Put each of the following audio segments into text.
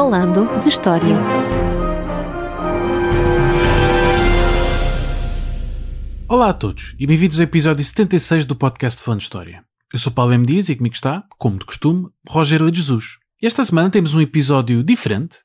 Falando de História. Olá a todos e bem-vindos ao episódio 76 do podcast Falando de História. Eu sou Paulo M. Dias e comigo está, como de costume, Rogério de Jesus. Esta semana temos um episódio diferente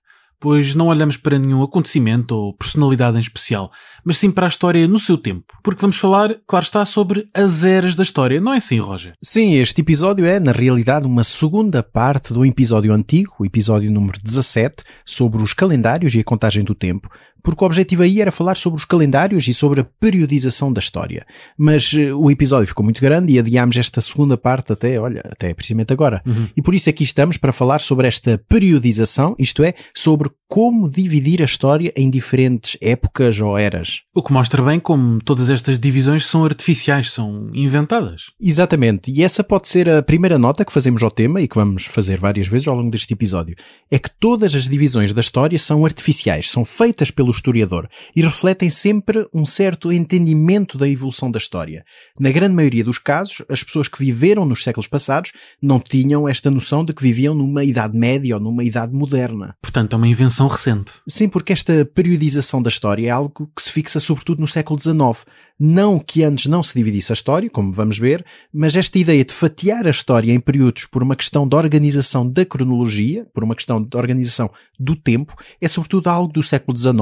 pois não olhamos para nenhum acontecimento ou personalidade em especial, mas sim para a história no seu tempo. Porque vamos falar, claro está, sobre as eras da história, não é assim, Roger? Sim, este episódio é, na realidade, uma segunda parte do episódio antigo, o episódio número 17, sobre os calendários e a contagem do tempo, porque o objetivo aí era falar sobre os calendários e sobre a periodização da história. Mas uh, o episódio ficou muito grande e adiámos esta segunda parte até, olha, até precisamente agora. Uhum. E por isso aqui estamos para falar sobre esta periodização, isto é, sobre como dividir a história em diferentes épocas ou eras. O que mostra bem como todas estas divisões são artificiais, são inventadas. Exatamente. E essa pode ser a primeira nota que fazemos ao tema e que vamos fazer várias vezes ao longo deste episódio. É que todas as divisões da história são artificiais, são feitas pelo historiador e refletem sempre um certo entendimento da evolução da história. Na grande maioria dos casos, as pessoas que viveram nos séculos passados não tinham esta noção de que viviam numa idade média ou numa idade moderna. Portanto, é uma invenção recente. Sim, porque esta periodização da história é algo que se fixa sobretudo no século XIX, não que antes não se dividisse a história, como vamos ver, mas esta ideia de fatiar a história em períodos por uma questão de organização da cronologia, por uma questão de organização do tempo, é sobretudo algo do século XIX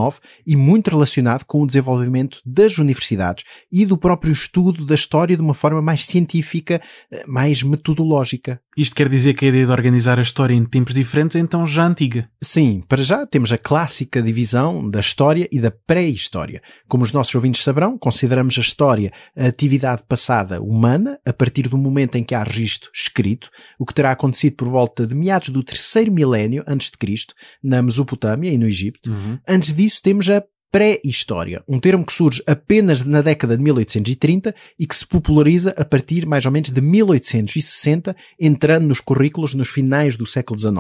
e muito relacionado com o desenvolvimento das universidades e do próprio estudo da história de uma forma mais científica, eh, mais metodológica. Isto quer dizer que a ideia de organizar a história em tempos diferentes é então já antiga. Sim, para já temos a clássica divisão da história e da pré-história. Como os nossos ouvintes saberão, consideramos a história a atividade passada humana a partir do momento em que há registro escrito, o que terá acontecido por volta de meados do terceiro milénio antes de Cristo, na Mesopotâmia e no Egito. Uhum. Antes disso temos a pré-história, um termo que surge apenas na década de 1830 e que se populariza a partir mais ou menos de 1860, entrando nos currículos nos finais do século XIX.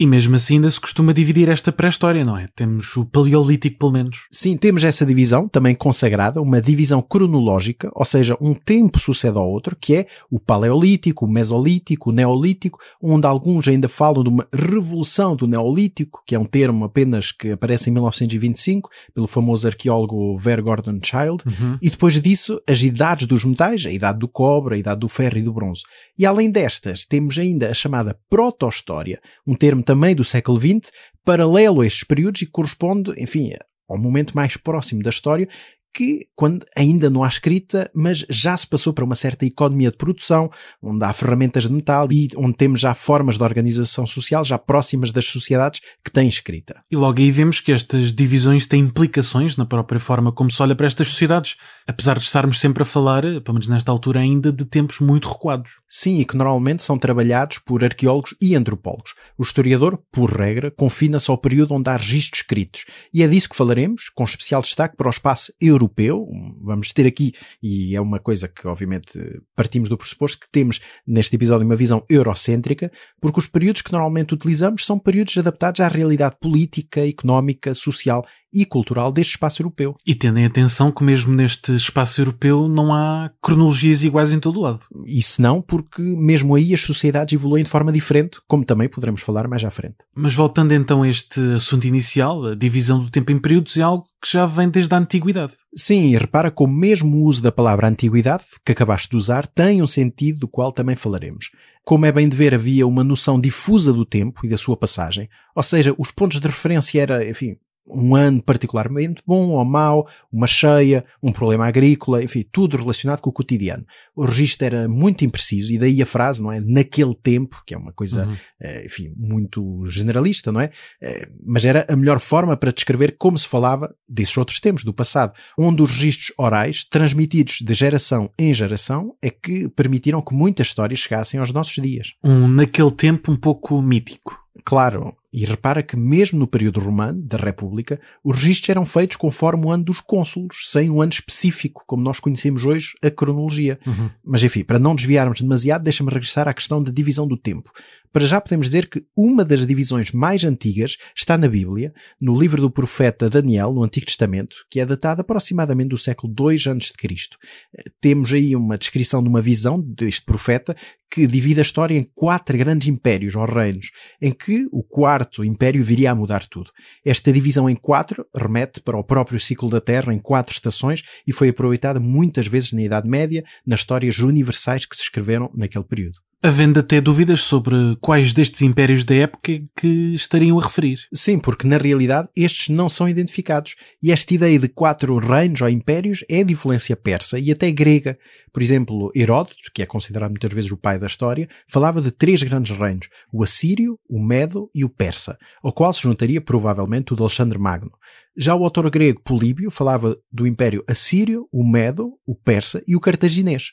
E mesmo assim ainda se costuma dividir esta pré-história, não é? Temos o Paleolítico, pelo menos. Sim, temos essa divisão, também consagrada, uma divisão cronológica, ou seja, um tempo sucede ao outro, que é o Paleolítico, o Mesolítico, o Neolítico, onde alguns ainda falam de uma revolução do Neolítico, que é um termo apenas que aparece em 1925, pelo famoso arqueólogo Ver Gordon Child, uhum. e depois disso as idades dos metais, a idade do cobre, a idade do ferro e do bronze. E além destas, temos ainda a chamada proto-história, um termo também do século XX, paralelo a estes períodos e corresponde, enfim, ao momento mais próximo da história que quando ainda não há escrita, mas já se passou para uma certa economia de produção, onde há ferramentas de metal e onde temos já formas de organização social já próximas das sociedades que têm escrita. E logo aí vemos que estas divisões têm implicações na própria forma como se olha para estas sociedades, apesar de estarmos sempre a falar, pelo menos nesta altura ainda, de tempos muito recuados. Sim, e que normalmente são trabalhados por arqueólogos e antropólogos. O historiador, por regra, confina-se ao período onde há registros escritos, e é disso que falaremos, com especial destaque para o espaço europeu europeu. Vamos ter aqui, e é uma coisa que obviamente partimos do pressuposto que temos neste episódio uma visão eurocêntrica, porque os períodos que normalmente utilizamos são períodos adaptados à realidade política, económica, social e cultural deste espaço europeu. E tendo em atenção que mesmo neste espaço europeu não há cronologias iguais em todo o lado. E se não, porque mesmo aí as sociedades evoluem de forma diferente, como também poderemos falar mais à frente. Mas voltando então a este assunto inicial, a divisão do tempo em períodos é algo que já vem desde a antiguidade. Sim, e repara o mesmo o uso da palavra antiguidade, que acabaste de usar, tem um sentido do qual também falaremos. Como é bem de ver, havia uma noção difusa do tempo e da sua passagem, ou seja, os pontos de referência era, enfim, um ano particularmente bom ou mau, uma cheia, um problema agrícola, enfim, tudo relacionado com o cotidiano. O registro era muito impreciso e daí a frase, não é? Naquele tempo, que é uma coisa, uhum. Eh, enfim, muito generalista, não é? Eh, mas era a melhor forma para descrever como se falava desses outros tempos, do passado, onde os registros orais, transmitidos de geração em geração, é que permitiram que muitas histórias chegassem aos nossos dias. Um naquele tempo um pouco mítico. Claro, e repara que mesmo no período romano, da República, os registros eram feitos conforme o ano dos cônsulos, sem um ano específico, como nós conhecemos hoje a cronologia. Uhum. Mas enfim, para não desviarmos demasiado, deixa-me regressar à questão da divisão do tempo. Para já podemos dizer que uma das divisões mais antigas está na Bíblia, no livro do profeta Daniel, no Antigo Testamento, que é datado aproximadamente do século II a.C. Temos aí uma descrição de uma visão deste profeta que divide a história em quatro grandes impérios ou reinos, em que o quarto império viria a mudar tudo. Esta divisão em quatro remete para o próprio ciclo da Terra em quatro estações e foi aproveitada muitas vezes na Idade Média, nas histórias universais que se escreveram naquele período havendo até dúvidas sobre quais destes impérios da época que estariam a referir. Sim, porque na realidade estes não são identificados. E esta ideia de quatro reinos ou impérios é de influência persa e até grega. Por exemplo, Heródoto, que é considerado muitas vezes o pai da história, falava de três grandes reinos: o assírio, o medo e o persa, ao qual se juntaria provavelmente o de Alexandre Magno. Já o autor grego Políbio falava do império assírio, o medo, o persa e o cartaginês.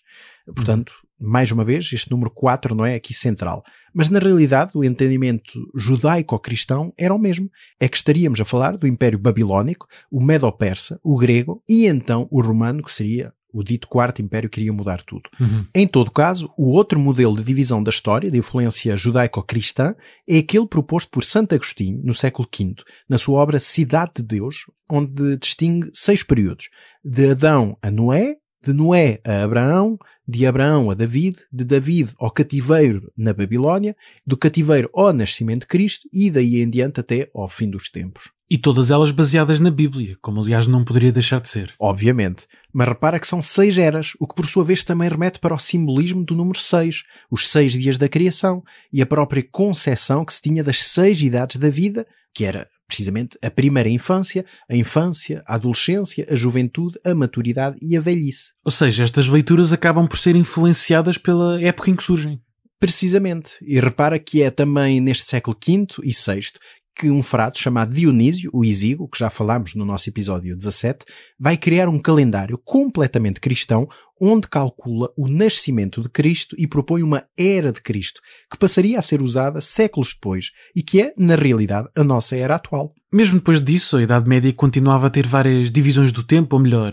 Portanto, mais uma vez, este número 4 não é aqui central. Mas na realidade, o entendimento judaico-cristão era o mesmo. É que estaríamos a falar do Império Babilónico, o Medo-Persa, o grego e então o romano, que seria o dito Quarto Império, queria mudar tudo. Uhum. Em todo caso, o outro modelo de divisão da história, de influência judaico-cristã, é aquele proposto por Santo Agostinho, no século V, na sua obra Cidade de Deus, onde distingue seis períodos: de Adão a Noé, de Noé a Abraão, de Abraão a David, de David ao cativeiro na Babilónia, do cativeiro ao nascimento de Cristo e daí em diante até ao fim dos tempos. E todas elas baseadas na Bíblia, como aliás não poderia deixar de ser. Obviamente. Mas repara que são seis eras, o que por sua vez também remete para o simbolismo do número seis, os seis dias da criação e a própria concepção que se tinha das seis idades da vida, que era precisamente a primeira infância, a infância, a adolescência, a juventude, a maturidade e a velhice. Ou seja, estas leituras acabam por ser influenciadas pela época em que surgem. Precisamente. E repara que é também neste século V e VI que um frato chamado Dionísio, o Isígo, que já falámos no nosso episódio 17, vai criar um calendário completamente cristão onde calcula o nascimento de Cristo e propõe uma era de Cristo, que passaria a ser usada séculos depois e que é, na realidade, a nossa era atual. Mesmo depois disso, a Idade Média continuava a ter várias divisões do tempo, ou melhor,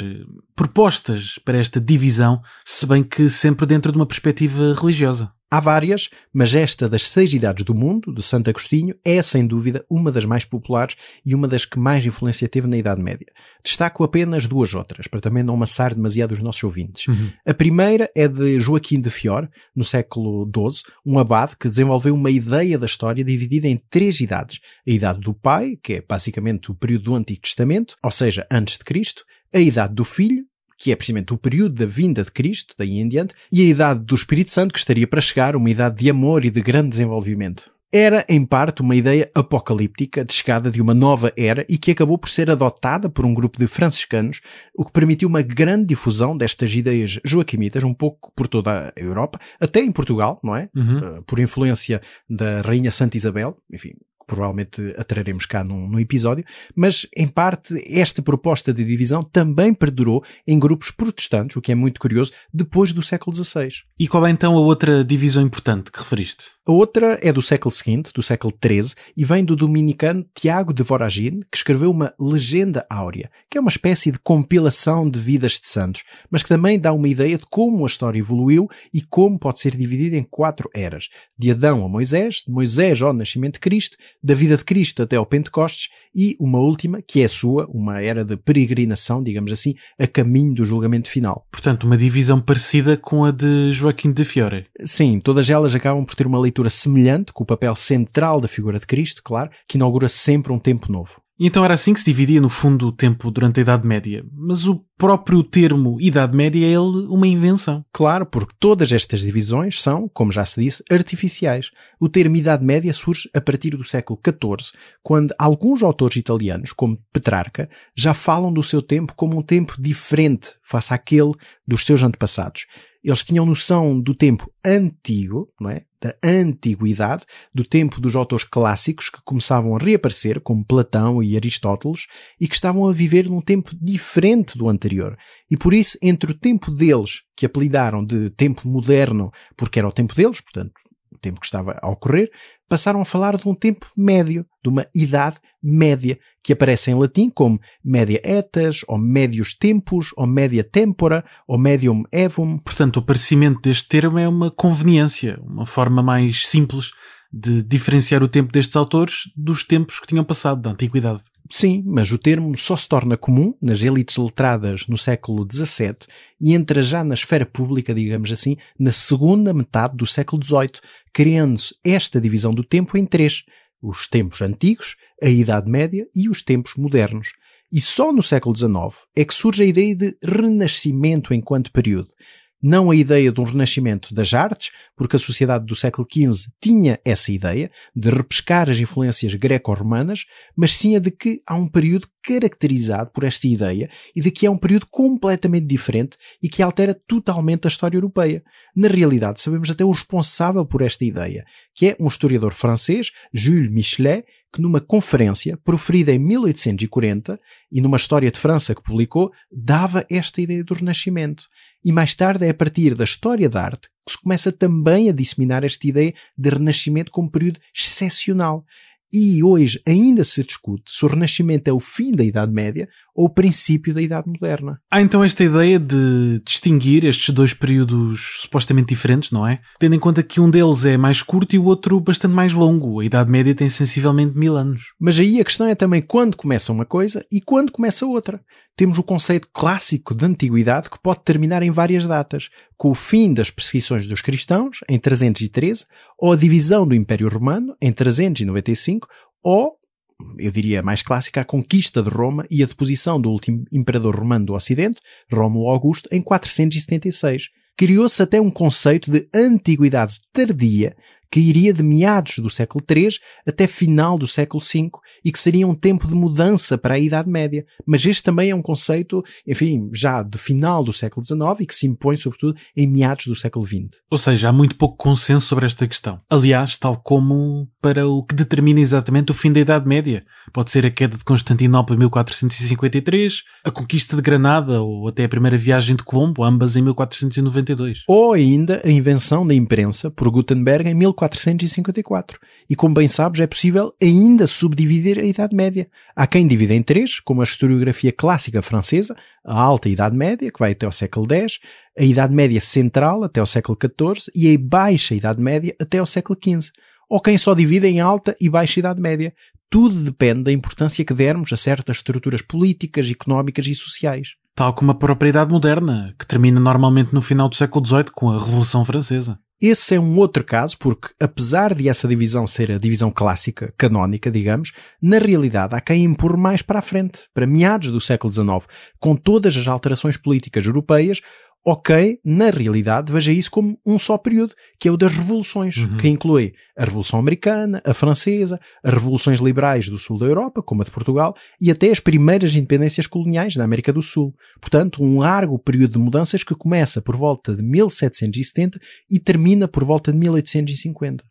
propostas para esta divisão, se bem que sempre dentro de uma perspectiva religiosa. Há várias, mas esta das seis idades do mundo, de Santo Agostinho, é sem dúvida uma das mais populares e uma das que mais influência teve na Idade Média. Destaco apenas duas outras, para também não amassar demasiado os nossos ouvintes. Uhum. Uhum. A primeira é de Joaquim de Fior, no século XII, um abade que desenvolveu uma ideia da história dividida em três idades. A idade do pai, que é basicamente o período do Antigo Testamento, ou seja, antes de Cristo, a idade do filho, que é precisamente o período da vinda de Cristo, daí em diante, e a idade do Espírito Santo, que estaria para chegar, uma idade de amor e de grande desenvolvimento era, em parte, uma ideia apocalíptica de chegada de uma nova era e que acabou por ser adotada por um grupo de franciscanos, o que permitiu uma grande difusão destas ideias joaquimitas, um pouco por toda a Europa, até em Portugal, não é? Uhum. Eh, por influência da Rainha Santa Isabel, enfim, provavelmente atraremos cá num, num, episódio, mas em parte esta proposta de divisão também perdurou em grupos protestantes, o que é muito curioso, depois do século XVI. E qual é então a outra divisão importante que referiste? A outra é do século seguinte, do século XIII, e vem do dominicano Tiago de Voragine, que escreveu uma Legenda Áurea, que é uma espécie de compilação de vidas de santos, mas que também dá uma ideia de como a história evoluiu e como pode ser dividida em quatro eras: de Adão a Moisés, de Moisés ao nascimento de Cristo, da vida de Cristo até ao Pentecostes e uma última, que é a sua, uma era de peregrinação, digamos assim, a caminho do julgamento final. Portanto, uma divisão parecida com a de Joaquim de Fiore. Sim, todas elas acabam por ter uma leitura semelhante, com o papel central da figura de Cristo, claro, que inaugura sempre um tempo novo. E então era assim que se dividia, no fundo, o tempo durante a Idade Média. Mas o próprio termo Idade Média é ele uma invenção. Claro, porque todas estas divisões são, como já se disse, artificiais. O termo Idade Média surge a partir do século XIV, quando alguns autores italianos, como Petrarca, já falam do seu tempo como um tempo diferente face àquele dos seus antepassados. Eles tinham noção do tempo antigo, não é? da antiguidade, do tempo dos autores clássicos que começavam a reaparecer, como Platão e Aristóteles, e que estavam a viver num tempo diferente do anterior. E por isso, entre o tempo deles, que apelidaram de tempo moderno, porque era o tempo deles, portanto, o tempo que estava a ocorrer, passaram a falar de um tempo médio, de uma idade média, que aparecem em latim como media etas, ou médios tempos, ou media tempora, ou medium evum. Portanto, o aparecimento deste termo é uma conveniência, uma forma mais simples de diferenciar o tempo destes autores dos tempos que tinham passado da antiguidade. Sim, mas o termo só se torna comum nas elites letradas no século XVII e entra já na esfera pública, digamos assim, na segunda metade do século XVIII, criando-se esta divisão do tempo em três – os tempos antigos, a Idade Média e os tempos modernos. E só no século XIX é que surge a ideia de renascimento enquanto período, não a ideia de um renascimento das artes, porque a sociedade do século XV tinha essa ideia de repescar as influências greco-romanas, mas sim a de que há um período caracterizado por esta ideia e de que é um período completamente diferente e que altera totalmente a história europeia. Na realidade, sabemos até o responsável por esta ideia, que é um historiador francês, Jules Michelet, que numa conferência proferida em 1840 e numa história de França que publicou, dava esta ideia do Renascimento. E mais tarde é a partir da história da arte que se começa também a disseminar esta ideia de Renascimento como período excepcional e hoje ainda se discute se o Renascimento é o fim da Idade Média ou o princípio da Idade Moderna. Há então esta ideia de distinguir estes dois períodos supostamente diferentes, não é? Tendo em conta que um deles é mais curto e o outro bastante mais longo. A Idade Média tem sensivelmente mil anos. Mas aí a questão é também quando começa uma coisa e quando começa outra temos o conceito clássico de antiguidade que pode terminar em várias datas, com o fim das perseguições dos cristãos, em 313, ou a divisão do Império Romano, em 395, ou, eu diria mais clássica, a conquista de Roma e a deposição do último imperador romano do Ocidente, Rômulo Augusto, em 476. Criou-se até um conceito de antiguidade tardia, que iria de meados do século III até final do século V e que seria um tempo de mudança para a Idade Média. Mas este também é um conceito, enfim, já de final do século XIX e que se impõe sobretudo em meados do século XX. Ou seja, há muito pouco consenso sobre esta questão. Aliás, tal como para o que determina exatamente o fim da Idade Média. Pode ser a queda de Constantinopla em 1453, a conquista de Granada ou até a primeira viagem de Colombo, ambas em 1492. Ou ainda a invenção da imprensa por Gutenberg em 14 1454. E como bem sabes, é possível ainda subdividir a Idade Média. Há quem divida em três, como a historiografia clássica francesa, a Alta Idade Média, que vai até ao século X, a Idade Média Central até ao século XIV e a Baixa Idade Média até ao século XV. Ou quem só divide em Alta e Baixa Idade Média. Tudo depende da importância que dermos a certas estruturas políticas, económicas e sociais tal como a propriedade moderna, que termina normalmente no final do século XVIII com a Revolução Francesa. Esse é um outro caso, porque apesar de essa divisão ser a divisão clássica, canónica, digamos, na realidade há quem impor mais para a frente, para meados do século XIX, com todas as alterações políticas europeias, ok, na realidade, veja isso como um só período, que é o das revoluções, uhum. que inclui a Revolução Americana, a Francesa, as revoluções liberais do sul da Europa, como a de Portugal, e até as primeiras independências coloniais da América do Sul. Portanto, um largo período de mudanças que começa por volta de 1770 e termina por volta de 1850.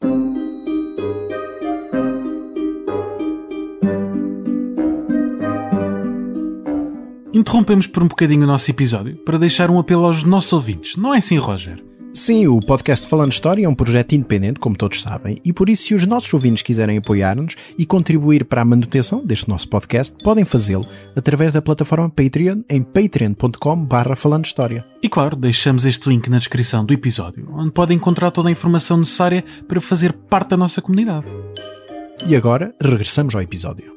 Interrompemos por um bocadinho o nosso episódio para deixar um apelo aos nossos ouvintes, não é assim, Roger? Sim, o podcast Falando História é um projeto independente, como todos sabem, e por isso, se os nossos ouvintes quiserem apoiar-nos e contribuir para a manutenção deste nosso podcast, podem fazê-lo através da plataforma Patreon em patreoncom Falando História. E claro, deixamos este link na descrição do episódio, onde podem encontrar toda a informação necessária para fazer parte da nossa comunidade. E agora, regressamos ao episódio.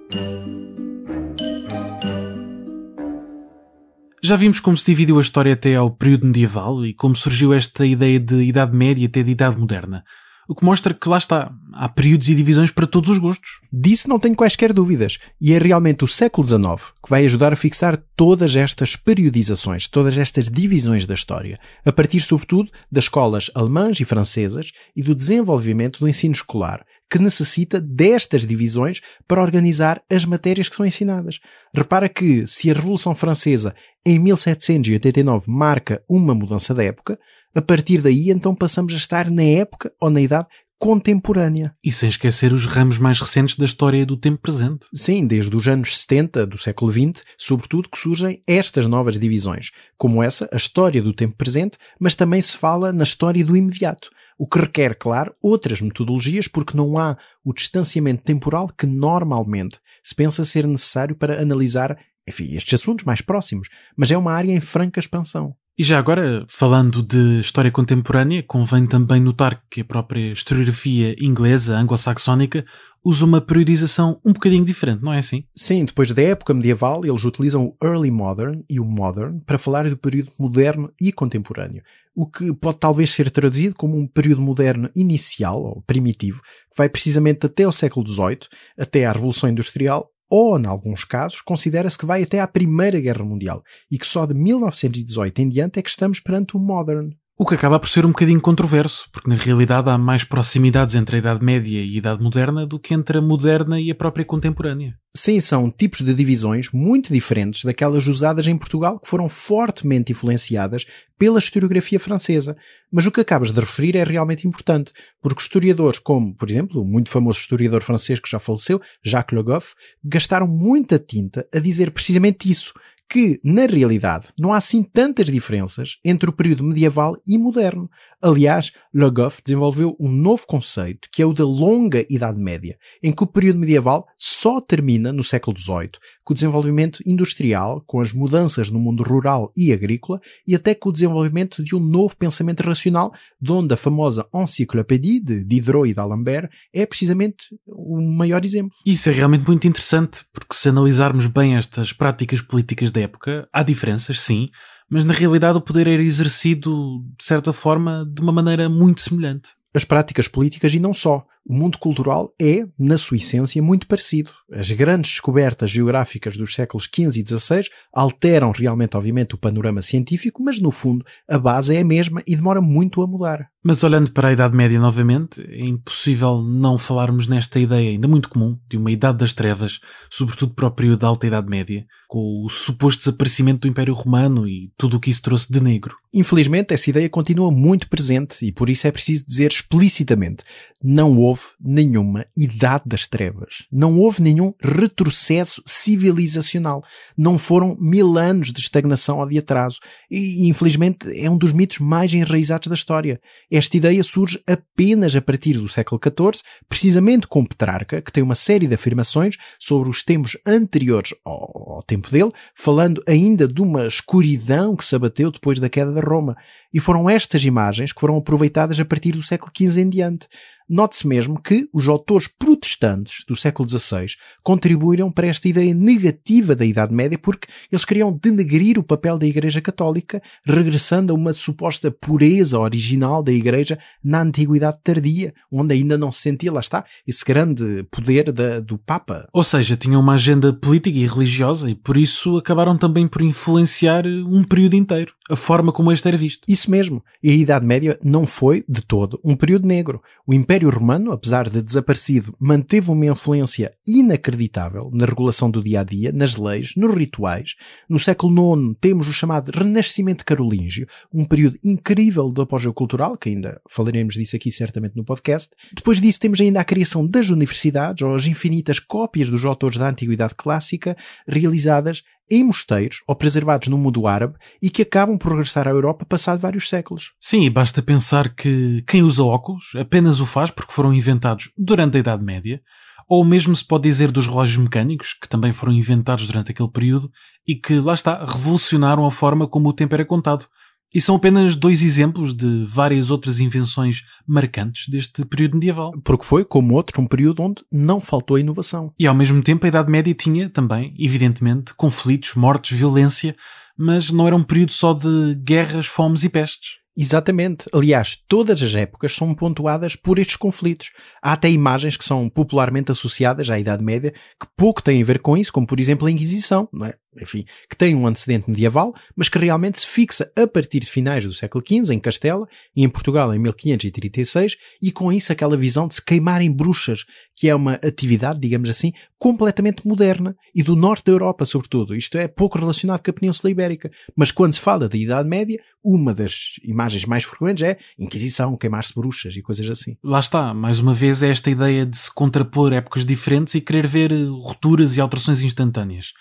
Já vimos como se dividiu a história até ao período medieval e como surgiu esta ideia de Idade Média até de Idade Moderna. O que mostra que lá está, há períodos e divisões para todos os gostos. Disso não tenho quaisquer dúvidas. E é realmente o século XIX que vai ajudar a fixar todas estas periodizações, todas estas divisões da história, a partir sobretudo das escolas alemãs e francesas e do desenvolvimento do ensino escolar, que necessita destas divisões para organizar as matérias que são ensinadas. Repara que, se a Revolução Francesa em 1789 marca uma mudança da época, a partir daí então passamos a estar na época ou na idade contemporânea. E sem esquecer os ramos mais recentes da história do tempo presente. Sim, desde os anos 70 do século XX, sobretudo que surgem estas novas divisões, como essa, a história do tempo presente, mas também se fala na história do imediato o que requer, claro, outras metodologias, porque não há o distanciamento temporal que normalmente se pensa ser necessário para analisar, enfim, estes assuntos mais próximos, mas é uma área em franca expansão. E já agora, falando de história contemporânea, convém também notar que a própria historiografia inglesa, anglo-saxónica, usa uma periodização um bocadinho diferente, não é assim? Sim, depois da época medieval, eles utilizam o early modern e o modern para falar do período moderno e contemporâneo, o que pode talvez ser traduzido como um período moderno inicial ou primitivo, que vai precisamente até o século XVIII, até à Revolução Industrial ou, em alguns casos, considera-se que vai até à Primeira Guerra Mundial e que só de 1918 em diante é que estamos perante o modern. O que acaba por ser um bocadinho controverso, porque na realidade há mais proximidades entre a Idade Média e a Idade Moderna do que entre a moderna e a própria contemporânea. Sim, são tipos de divisões muito diferentes daquelas usadas em Portugal que foram fortemente influenciadas pela historiografia francesa. Mas o que acabas de referir é realmente importante, porque historiadores como, por exemplo, o muito famoso historiador francês que já faleceu, Jacques Le Goff, gastaram muita tinta a dizer precisamente isso – que, na realidade, não há assim tantas diferenças entre o período medieval e moderno. Aliás, Le Goff desenvolveu um novo conceito, que é o da longa Idade Média, em que o período medieval só termina no século XVIII, com o desenvolvimento industrial, com as mudanças no mundo rural e agrícola, e até com o desenvolvimento de um novo pensamento racional, de onde a famosa Encyclopédie de Diderot e d'Alembert é precisamente o maior exemplo. Isso é realmente muito interessante, porque se analisarmos bem estas práticas políticas da época, há diferenças, sim, mas na realidade o poder era exercido, de certa forma, de uma maneira muito semelhante as práticas políticas e não só. O mundo cultural é, na sua essência, muito parecido. As grandes descobertas geográficas dos séculos XV e XVI alteram realmente, obviamente, o panorama científico, mas no fundo a base é a mesma e demora muito a mudar. Mas olhando para a Idade Média novamente, é impossível não falarmos nesta ideia ainda muito comum de uma Idade das Trevas, sobretudo para o período da Alta Idade Média, com o suposto desaparecimento do Império Romano e tudo o que isso trouxe de negro. Infelizmente, essa ideia continua muito presente e por isso é preciso dizer explicitamente não houve nenhuma idade das trevas. Não houve nenhum retrocesso civilizacional. Não foram mil anos de estagnação ou de atraso. E, infelizmente, é um dos mitos mais enraizados da história. Esta ideia surge apenas a partir do século XIV, precisamente com Petrarca, que tem uma série de afirmações sobre os tempos anteriores ao, ao tempo dele, falando ainda de uma escuridão que se abateu depois da queda da Roma. E foram estas imagens que foram aproveitadas a partir do século XV em diante. Note-se mesmo que os autores protestantes do século XVI contribuíram para esta ideia negativa da Idade Média porque eles queriam denegrir o papel da Igreja Católica, regressando a uma suposta pureza original da Igreja na Antiguidade Tardia, onde ainda não se sentia, lá está, esse grande poder da, do Papa. Ou seja, tinham uma agenda política e religiosa e por isso acabaram também por influenciar um período inteiro a forma como este era visto. Isso mesmo. E a Idade Média não foi, de todo, um período negro. O Império Romano, apesar de desaparecido, manteve uma influência inacreditável na regulação do dia a dia, nas leis, nos rituais. No século IX temos o chamado Renascimento Carolíngio, um período incrível do apogeu cultural, que ainda falaremos disso aqui certamente no podcast. Depois disso temos ainda a criação das universidades ou as infinitas cópias dos autores da Antiguidade Clássica realizadas em mosteiros ou preservados no mundo árabe e que acabam por regressar à Europa passado vários séculos. Sim, basta pensar que quem usa óculos apenas o faz porque foram inventados durante a Idade Média, ou mesmo se pode dizer dos relógios mecânicos, que também foram inventados durante aquele período e que, lá está, revolucionaram a forma como o tempo era contado. E são apenas dois exemplos de várias outras invenções marcantes deste período medieval. Porque foi, como outros, um período onde não faltou inovação. E ao mesmo tempo a Idade Média tinha também, evidentemente, conflitos, mortes, violência, mas não era um período só de guerras, fomes e pestes. Exatamente. Aliás, todas as épocas são pontuadas por estes conflitos. Há até imagens que são popularmente associadas à Idade Média que pouco têm a ver com isso, como por exemplo a Inquisição. Não é? enfim, que tem um antecedente medieval, mas que realmente se fixa a partir de finais do século XV, em Castela, e em Portugal em 1536, e com isso aquela visão de se queimarem bruxas, que é uma atividade, digamos assim, completamente moderna, e do norte da Europa sobretudo. Isto é pouco relacionado com a Península Ibérica, mas quando se fala da Idade Média, uma das imagens mais frequentes é Inquisição, queimar-se bruxas e coisas assim. Lá está, mais uma vez esta ideia de se contrapor épocas diferentes e querer ver rupturas e alterações instantâneas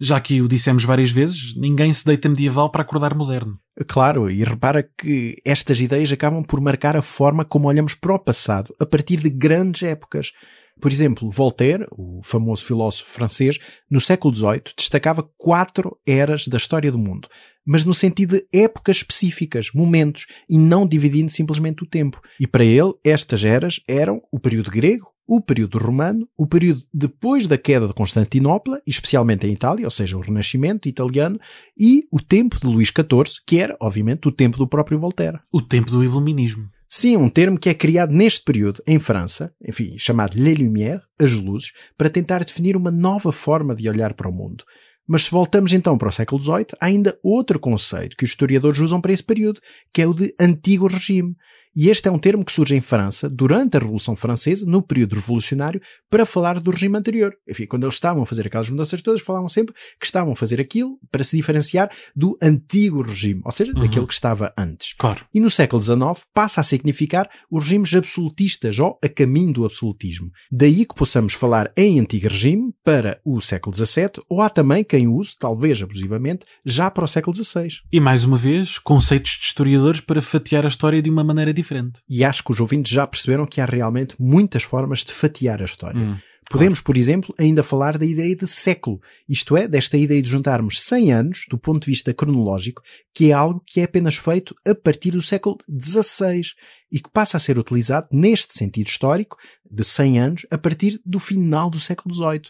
já que o dissemos várias vezes, ninguém se deita medieval para acordar moderno. Claro, e repara que estas ideias acabam por marcar a forma como olhamos para o passado, a partir de grandes épocas. Por exemplo, Voltaire, o famoso filósofo francês, no século XVIII destacava quatro eras da história do mundo, mas no sentido de épocas específicas, momentos, e não dividindo simplesmente o tempo. E para ele, estas eras eram o período grego, o período romano, o período depois da queda de Constantinopla, especialmente em Itália, ou seja, o Renascimento italiano, e o tempo de Luís XIV, que era, obviamente, o tempo do próprio Voltaire. O tempo do Iluminismo. Sim, um termo que é criado neste período em França, enfim, chamado Les Lumières, as luzes, para tentar definir uma nova forma de olhar para o mundo. Mas se voltamos então para o século XVIII, há ainda outro conceito que os historiadores usam para esse período, que é o de antigo regime, e este é um termo que surge em França, durante a Revolução Francesa, no período revolucionário, para falar do regime anterior. Enfim, quando eles estavam a fazer aquelas mudanças todas, falavam sempre que estavam a fazer aquilo para se diferenciar do antigo regime, ou seja, uhum. daquele que estava antes. Claro. E no século XIX passa a significar os regimes absolutistas ou a caminho do absolutismo. Daí que possamos falar em antigo regime para o século XVII, ou há também quem use, talvez abusivamente, já para o século XVI. E mais uma vez, conceitos de historiadores para fatiar a história de uma maneira diferente diferente. E acho que os ouvintes já perceberam que há realmente muitas formas de fatiar a história. Hum, Podemos, por exemplo, ainda falar da ideia de século, isto é, desta ideia de juntarmos 100 anos, do ponto de vista cronológico, que é algo que é apenas feito a partir do século XVI e que passa a ser utilizado neste sentido histórico de 100 anos a partir do final do século XVIII.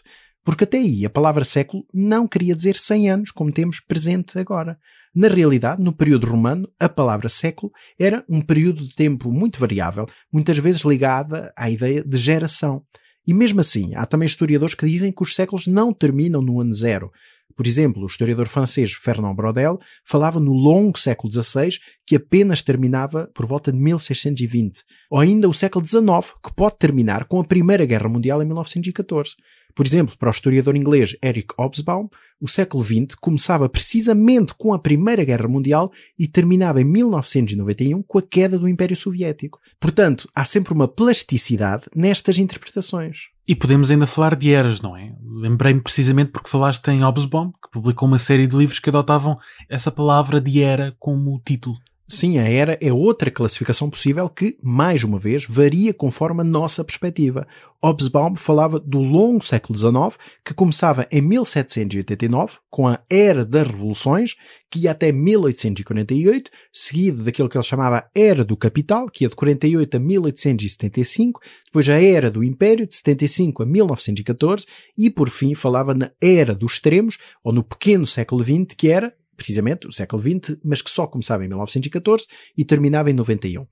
Porque até aí a palavra século não queria dizer 100 anos, como temos presente agora. Na realidade, no período romano, a palavra século era um período de tempo muito variável, muitas vezes ligada à ideia de geração. E mesmo assim, há também historiadores que dizem que os séculos não terminam no ano zero. Por exemplo, o historiador francês Fernand Braudel falava no longo século XVI, que apenas terminava por volta de 1620, ou ainda o século XIX, que pode terminar com a Primeira Guerra Mundial em 1914. Por exemplo, para o historiador inglês Eric Hobsbawm, o século XX começava precisamente com a Primeira Guerra Mundial e terminava em 1991 com a queda do Império Soviético. Portanto, há sempre uma plasticidade nestas interpretações. E podemos ainda falar de eras, não é? Lembrei-me precisamente porque falaste em Hobsbawm, que publicou uma série de livros que adotavam essa palavra de era como título. Sim, a era é outra classificação possível que, mais uma vez, varia conforme a nossa perspectiva. Hobsbawm falava do longo século XIX, que começava em 1789, com a Era das Revoluções, que ia até 1848, seguido daquilo que ele chamava Era do Capital, que ia de 48 a 1875, depois a Era do Império, de 75 a 1914, e por fim falava na Era dos Extremos, ou no pequeno século XX, que era precisamente o século XX, mas que só começava em 1914 e terminava em 91.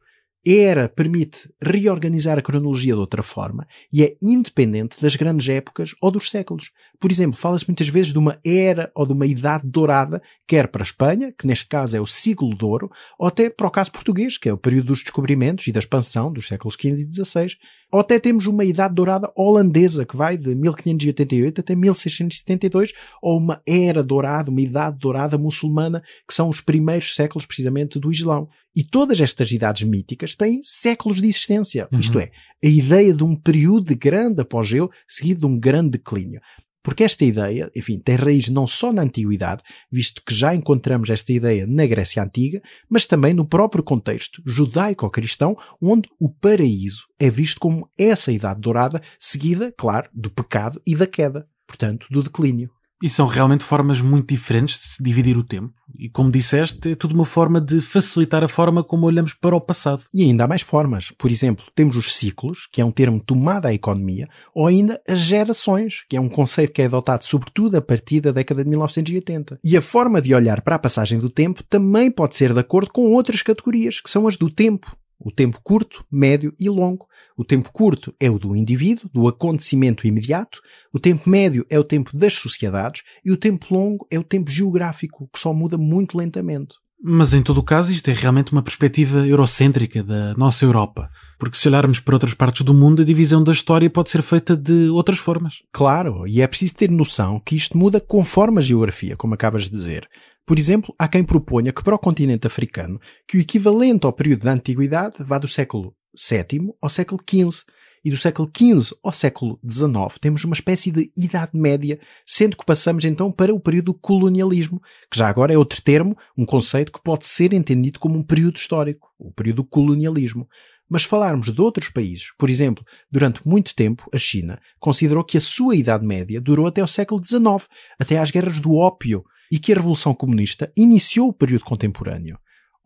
era permite reorganizar a cronologia de outra forma e é independente das grandes épocas ou dos séculos. Por exemplo, fala-se muitas vezes de uma era ou de uma idade dourada, quer para a Espanha, que neste caso é o siglo de ouro, ou até para o caso português, que é o período dos descobrimentos e da expansão dos séculos XV e XVI ou até temos uma idade dourada holandesa que vai de 1588 até 1672, ou uma era dourada, uma idade dourada muçulmana, que são os primeiros séculos precisamente do Islão. E todas estas idades míticas têm séculos de existência. Uhum. Isto é, a ideia de um período de grande apogeu seguido de um grande declínio. Porque esta ideia, enfim, tem raiz não só na antiguidade, visto que já encontramos esta ideia na Grécia Antiga, mas também no próprio contexto judaico-cristão, onde o paraíso é visto como essa idade dourada, seguida, claro, do pecado e da queda, portanto, do declínio. E são realmente formas muito diferentes de se dividir o tempo. E como disseste, é tudo uma forma de facilitar a forma como olhamos para o passado. E ainda há mais formas. Por exemplo, temos os ciclos, que é um termo tomado à economia, ou ainda as gerações, que é um conceito que é adotado sobretudo a partir da década de 1980. E a forma de olhar para a passagem do tempo também pode ser de acordo com outras categorias, que são as do tempo, o tempo curto, médio e longo. O tempo curto é o do indivíduo, do acontecimento imediato. O tempo médio é o tempo das sociedades. E o tempo longo é o tempo geográfico, que só muda muito lentamente. Mas em todo o caso, isto é realmente uma perspectiva eurocêntrica da nossa Europa. Porque se olharmos para outras partes do mundo, a divisão da história pode ser feita de outras formas. Claro, e é preciso ter noção que isto muda conforme a geografia, como acabas de dizer. Por exemplo, há quem proponha que para o continente africano que o equivalente ao período da Antiguidade vá do século VII ao século XV, e do século XV ao século XIX temos uma espécie de Idade Média, sendo que passamos então para o período do colonialismo, que já agora é outro termo, um conceito que pode ser entendido como um período histórico, o período do colonialismo. Mas falarmos de outros países, por exemplo, durante muito tempo a China considerou que a sua Idade Média durou até o século XIX, até às guerras do ópio, e que a Revolução Comunista iniciou o período contemporâneo.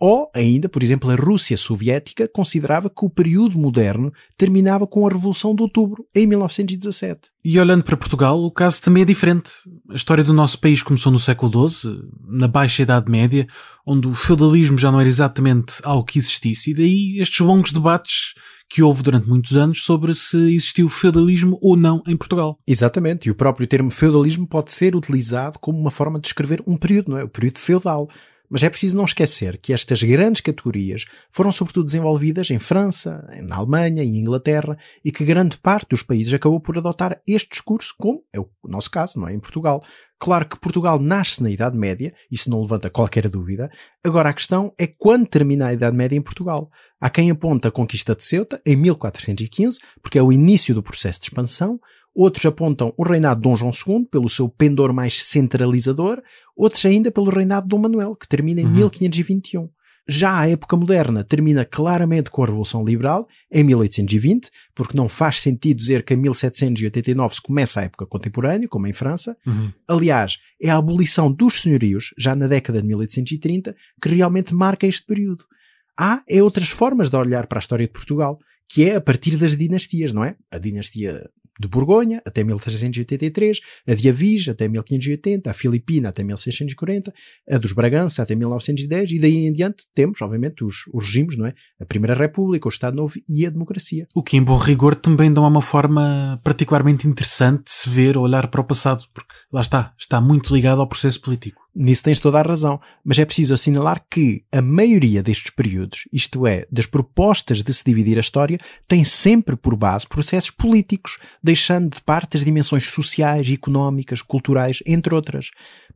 Ou, ainda, por exemplo, a Rússia soviética considerava que o período moderno terminava com a Revolução de Outubro, em 1917. E olhando para Portugal, o caso também é diferente. A história do nosso país começou no século XII, na Baixa Idade Média, onde o feudalismo já não era exatamente algo que existisse, e daí estes longos debates que houve durante muitos anos sobre se existiu feudalismo ou não em Portugal. Exatamente, e o próprio termo feudalismo pode ser utilizado como uma forma de descrever um período, não é? O período feudal. Mas é preciso não esquecer que estas grandes categorias foram sobretudo desenvolvidas em França, na Alemanha e Inglaterra e que grande parte dos países acabou por adotar este discurso, como é o nosso caso, não é? Em Portugal. Claro que Portugal nasce na Idade Média, isso não levanta qualquer dúvida. Agora a questão é quando termina a Idade Média em Portugal. Há quem aponta a conquista de Ceuta em 1415, porque é o início do processo de expansão. Outros apontam o reinado de Dom João II pelo seu pendor mais centralizador, outros ainda pelo reinado de Dom Manuel, que termina em uhum. 1521. Já a época moderna termina claramente com a Revolução Liberal, em 1820, porque não faz sentido dizer que em 1789 se começa a época contemporânea, como em França. Uhum. Aliás, é a abolição dos senhorios, já na década de 1830, que realmente marca este período. Há é outras formas de olhar para a história de Portugal, que é a partir das dinastias, não é? A dinastia de Borgonha até 1383, a de Avis até 1580, a Filipina até 1640, a dos Bragança até 1910 e daí em diante temos, obviamente, os, os regimes, não é? A Primeira República, o Estado Novo e a democracia. O que em bom rigor também dá uma forma particularmente interessante de se ver, olhar para o passado, porque lá está, está muito ligado ao processo político. Nisso tens toda a razão, mas é preciso assinalar que a maioria destes períodos, isto é, das propostas de se dividir a história, tem sempre por base processos políticos, deixando de parte as dimensões sociais, económicas, culturais, entre outras.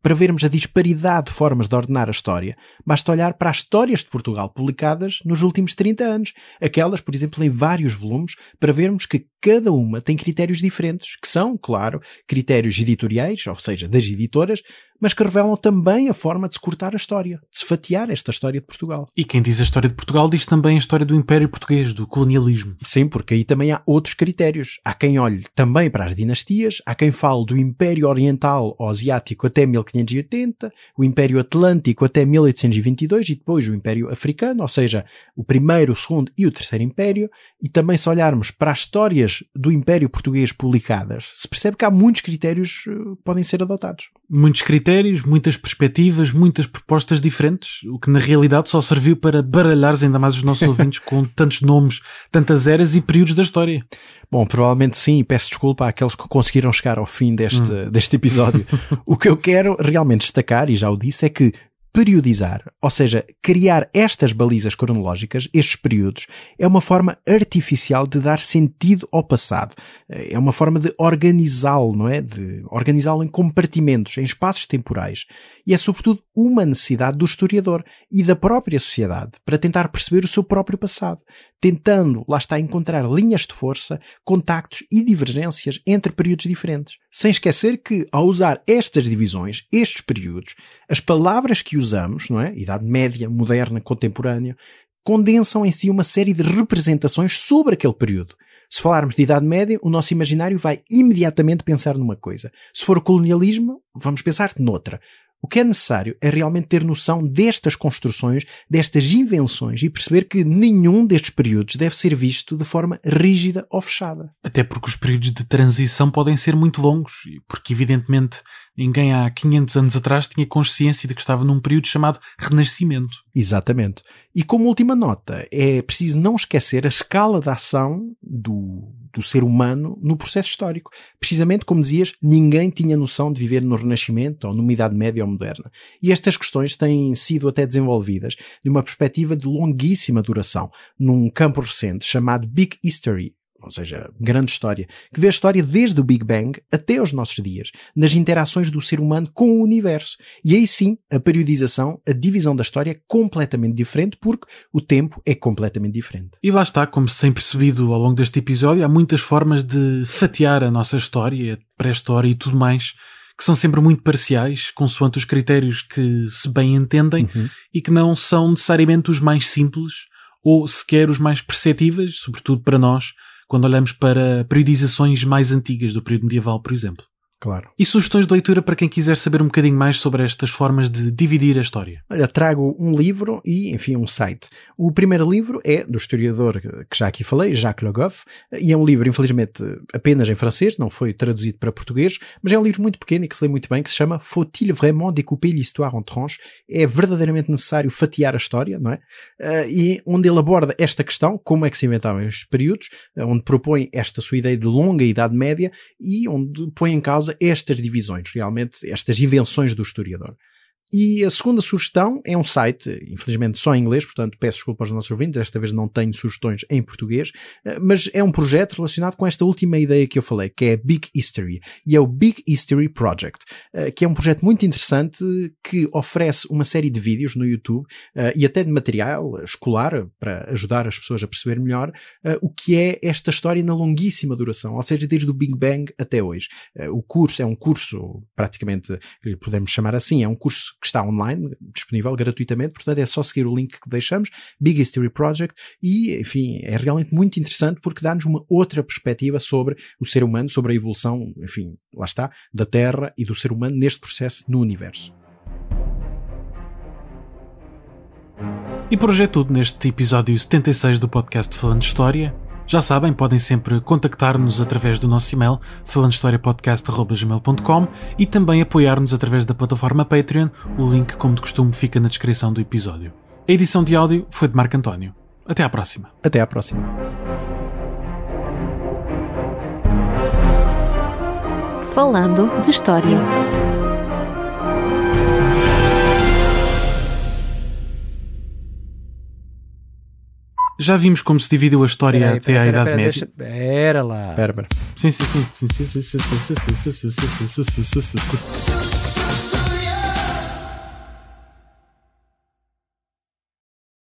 Para vermos a disparidade de formas de ordenar a história, basta olhar para as histórias de Portugal publicadas nos últimos 30 anos, aquelas, por exemplo, em vários volumes, para vermos que cada uma tem critérios diferentes, que são, claro, critérios editoriais, ou seja, das editoras, mas que revelam também a forma de se cortar a história, de se fatiar esta história de Portugal. E quem diz a história de Portugal diz também a história do Império Português, do colonialismo. Sim, porque aí também há outros critérios. Há quem olhe também para as dinastias, há quem fale do Império Oriental ou Asiático até 1400 1580, o Império Atlântico até 1822 e depois o Império Africano, ou seja, o primeiro, o segundo e o terceiro Império, e também se olharmos para as histórias do Império Português publicadas, se percebe que há muitos critérios eh, que podem ser adotados. Muitos critérios, muitas perspectivas, muitas propostas diferentes, o que na realidade só serviu para baralhar ainda mais os nossos ouvintes com tantos nomes, tantas eras e períodos da história. Bom, provavelmente sim, e peço desculpa àqueles que conseguiram chegar ao fim deste, hum. deste episódio. o que eu quero realmente destacar, e já o disse, é que periodizar, ou seja, criar estas balizas cronológicas, estes períodos, é uma forma artificial de dar sentido ao passado. Eh, é uma forma de organizá-lo, não é? De organizá-lo em compartimentos, em espaços temporais. E é sobretudo uma necessidade do historiador e da própria sociedade para tentar perceber o seu próprio passado, tentando, lá está, encontrar linhas de força, contactos e divergências entre períodos diferentes. Sem esquecer que, ao usar estas divisões, estes períodos, as palavras que usamos, não é? Idade média, moderna, contemporânea, condensam em si uma série de representações sobre aquele período. Se falarmos de Idade Média, o nosso imaginário vai imediatamente pensar numa coisa. Se for o colonialismo, vamos pensar noutra. O que é necessário é realmente ter noção destas construções, destas invenções e perceber que nenhum destes períodos deve ser visto de forma rígida ou fechada. Até porque os períodos de transição podem ser muito longos, porque evidentemente Ninguém há 500 anos atrás tinha consciência de que estava num período chamado Renascimento. Exatamente. E como última nota, é preciso não esquecer a escala da ação do, do ser humano no processo histórico. Precisamente, como dizias, ninguém tinha noção de viver no Renascimento ou numa Idade Média ou moderna. E estas questões têm sido até desenvolvidas de uma perspectiva de longuíssima duração, num campo recente chamado Big History, ou seja, grande história, que vê a história desde o Big Bang até os nossos dias, nas interações do ser humano com o universo. E aí sim, a periodização, a divisão da história é completamente diferente, porque o tempo é completamente diferente. E lá está, como se tem percebido ao longo deste episódio, há muitas formas de fatiar a nossa história, pré-história e tudo mais, que são sempre muito parciais, consoante os critérios que se bem entendem uhum. e que não são necessariamente os mais simples ou sequer os mais perceptíveis, sobretudo para nós, quando olhamos para periodizações mais antigas do período medieval, por exemplo. Claro. E sugestões de leitura para quem quiser saber um bocadinho mais sobre estas formas de dividir a história? Olha, trago um livro e, enfim, um site. O primeiro livro é do historiador que já aqui falei, Jacques Le Goff, e é um livro, infelizmente, apenas em francês, não foi traduzido para português, mas é um livro muito pequeno e que se lê muito bem, que se chama Faut-il vraiment découper l'histoire en tranches? É verdadeiramente necessário fatiar a história, não é? Eh, e onde ele aborda esta questão, como é que se inventavam estes períodos, eh, onde propõe esta sua ideia de longa Idade Média e onde põe em causa causa estas divisões, realmente estas invenções do historiador. E a segunda sugestão é um site, infelizmente só em inglês, portanto peço desculpa aos nossos ouvintes, desta vez não tenho sugestões em português, eh, mas é um projeto relacionado com esta última ideia que eu falei, que é Big History, e é o Big History Project, eh, que é um projeto muito interessante que oferece uma série de vídeos no YouTube eh, e até de material escolar para ajudar as pessoas a perceber melhor o que é esta história na longuíssima duração, ou seja, desde o Big Bang até hoje. O curso é um curso, praticamente podemos chamar assim, é um curso que está online, disponível gratuitamente, portanto é só seguir o link que deixamos, Big History Project, e enfim, é realmente muito interessante porque dá-nos uma outra perspectiva sobre o ser humano, sobre a evolução, enfim, lá está, da Terra e do ser humano neste processo no universo. E por hoje é tudo neste episódio 76 do podcast Falando História. Já sabem, podem sempre contactar-nos através do nosso e-mail falandohistoriapodcast.gmail.com e também apoiar-nos através da plataforma Patreon, o link, como de costume, fica na descrição do episódio. A edição de áudio foi de Marco António. Até à próxima. Até à próxima. Falando de História. Já vimos como se dividiu a história até à Idade Média. Pera lá. Pera, pera. Sim, sim, sim.